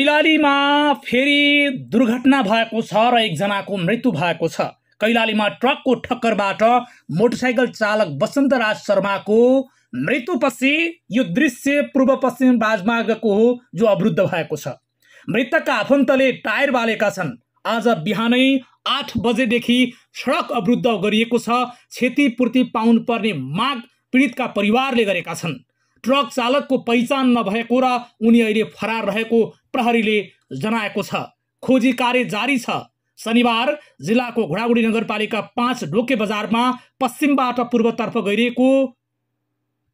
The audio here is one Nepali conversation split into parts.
कैलालीमा फेरि दुर्घटना भएको छ र एकजनाको मृत्यु भएको छ कैलालीमा ट्रकको ठक्करबाट मोटरसाइकल चालक बसन्त राज शर्माको मृत्युपछि यो दृश्य पूर्व पश्चिम राजमार्गको हो जो अवरुद्ध भएको छ मृतकका आफन्तले टायर बालेका छन् आज बिहानै आठ बजेदेखि सडक अवरुद्ध गरिएको छ क्षतिपूर्ति पाउनुपर्ने माग पीडितका परिवारले गरेका छन् ट्रक चालकको पहिचान नभएको र उनी अहिले फरार रहेको प्रहरीले जनाएको छ खोजी कार्य जारी छ शनिबार जिल्लाको घोडागुडी नगरपालिका पाँच ढोके बजारमा पश्चिमबाट पूर्वतर्फ गइरहेको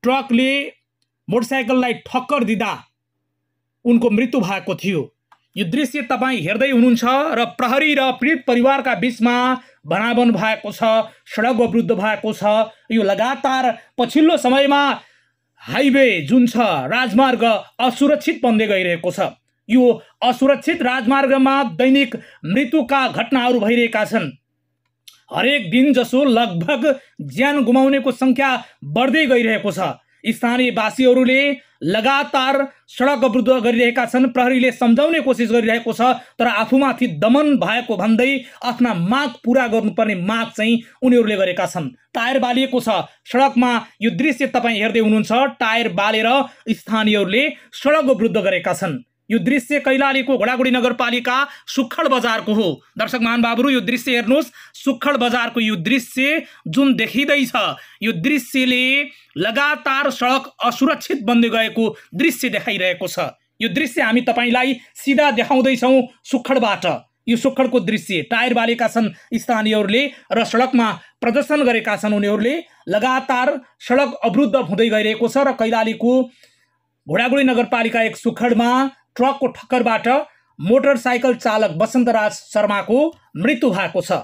ट्रकले मोटरसाइकललाई ठक्कर दिँदा उनको मृत्यु भएको थियो यो दृश्य तपाईँ हेर्दै हुनुहुन्छ र प्रहरी र पीडित परिवारका बिचमा भनावन भएको छ सडक अवरुद्ध भएको छ यो लगातार पछिल्लो समयमा हाइवे जुन छ राजमार्ग असुरक्षित बन्दै गइरहेको छ यो असुरक्षित राजमार्गमा दैनिक मृत्युका घटनाहरू भइरहेका छन् हरेक दिन जसो लगभग ज्यान गुमाउनेको सङ्ख्या बढ्दै गइरहेको छ स्थानीयवासीहरूले लगातार सडक अवरुद्ध गरिरहेका छन् प्रहरीले सम्झाउने कोसिस गरिरहेको छ तर आफूमाथि दमन भएको भन्दै आफ्ना माग पुरा गर्नुपर्ने माग चाहिँ उनीहरूले गरेका छन् टायर बालिएको छ सडकमा यो दृश्य तपाईँ हेर्दै हुनुहुन्छ टायर बालेर स्थानीयहरूले सडक अवरुद्ध गरेका छन् यो दृश्य कैलालीको घोडागुडी नगरपालिका सुक्खड बजारको हो दर्शक महानुभावहरू यो दृश्य हेर्नुहोस् सुक्खड बजारको यो दृश्य जुन देखिँदैछ यो दृश्यले लगातार सडक असुरक्षित बन्दै गएको दृश्य देखाइरहेको छ यो दृश्य हामी तपाईँलाई सिधा देखाउँदैछौँ सुक्खडबाट यो सुक्खडको दृश्य टायर बालेका छन् स्थानीयहरूले र सडकमा प्रदर्शन गरेका छन् उनीहरूले लगातार सडक अवरुद्ध हुँदै गइरहेको छ र कैलालीको घोडागुडी नगरपालिका एक सुखडमा ट्रकको ठक्करबाट मोटरसाइकल चालक वसन्तराज शर्माको मृत्यु भएको छ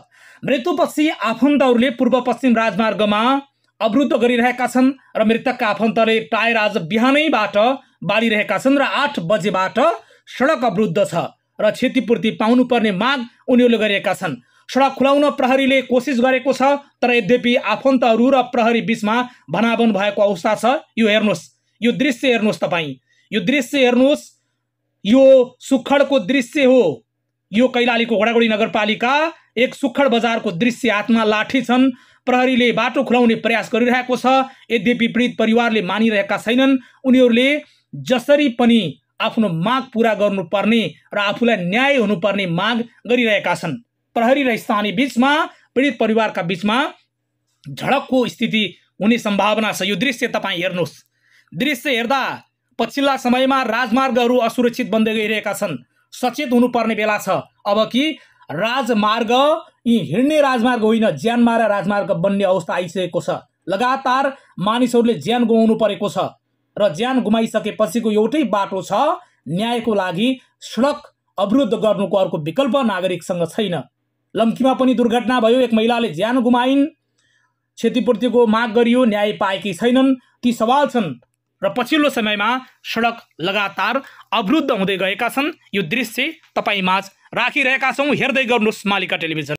मृत्युपछि आफन्तहरूले पूर्व पश्चिम राजमार्गमा अवरुद्ध गरिरहेका छन् र मृतकका आफन्तले टायर आज बिहानैबाट बालिरहेका छन् र आठ बजेबाट सडक अवरुद्ध छ र क्षतिपूर्ति पाउनुपर्ने माग उनीहरूले गरेका छन् सडक खुलाउन प्रहरीले कोसिस गरेको छ तर यद्यपि आफन्तहरू र प्रहरी बिचमा भनाभन भएको अवस्था छ यो हेर्नुहोस् यो दृश्य हेर्नुहोस् तपाईँ यो दृश्य हेर्नुहोस् यो सुखडको दृश्य हो यो कैलालीको घडागुडी नगरपालिका एक सुखड बजारको दृश्य हातमा लाठी छन् प्रहरीले बाटो खुलाउने प्रयास गरिरहेको छ यद्यपि पीडित परिवारले मानिरहेका छैनन् उनीहरूले जसरी पनि आफ्नो माग पुरा गर्नुपर्ने र आफूलाई न्याय हुनुपर्ने माग गरिरहेका छन् प्रहरी र स्थानीय बिचमा पीडित परिवारका बिचमा झडपको स्थिति हुने सम्भावना छ यो दृश्य तपाईँ हेर्नुहोस् दृश्य हेर्दा पछिल्ला समयमा राजमार्गहरू असुरक्षित बन्दै गइरहेका छन् सचेत हुनुपर्ने बेला छ अब कि राजमार्ग यी हिँड्ने राजमार्ग होइन ज्यान मारेर राजमार्ग बन्ने अवस्था आइसकेको छ लगातार मानिसहरूले ज्यान गुमाउनु परेको छ र ज्यान गुमाइसकेपछिको एउटै बाटो छ न्यायको लागि सडक अवरुद्ध गर्नुको अर्को विकल्प नागरिकसँग छैन लम्कीमा पनि दुर्घटना भयो एक महिलाले ज्यान गुमाइन् क्षतिपूर्तिको माग गरियो न्याय पाएकी छैनन् ती सवाल छन् र पछिल्लो समयमा सडक लगातार अवरुद्ध हुँदै गएका छन् यो दृश्य माझ राखिरहेका छौँ हेर्दै गर्नुहोस् मालिका टेलिभिजन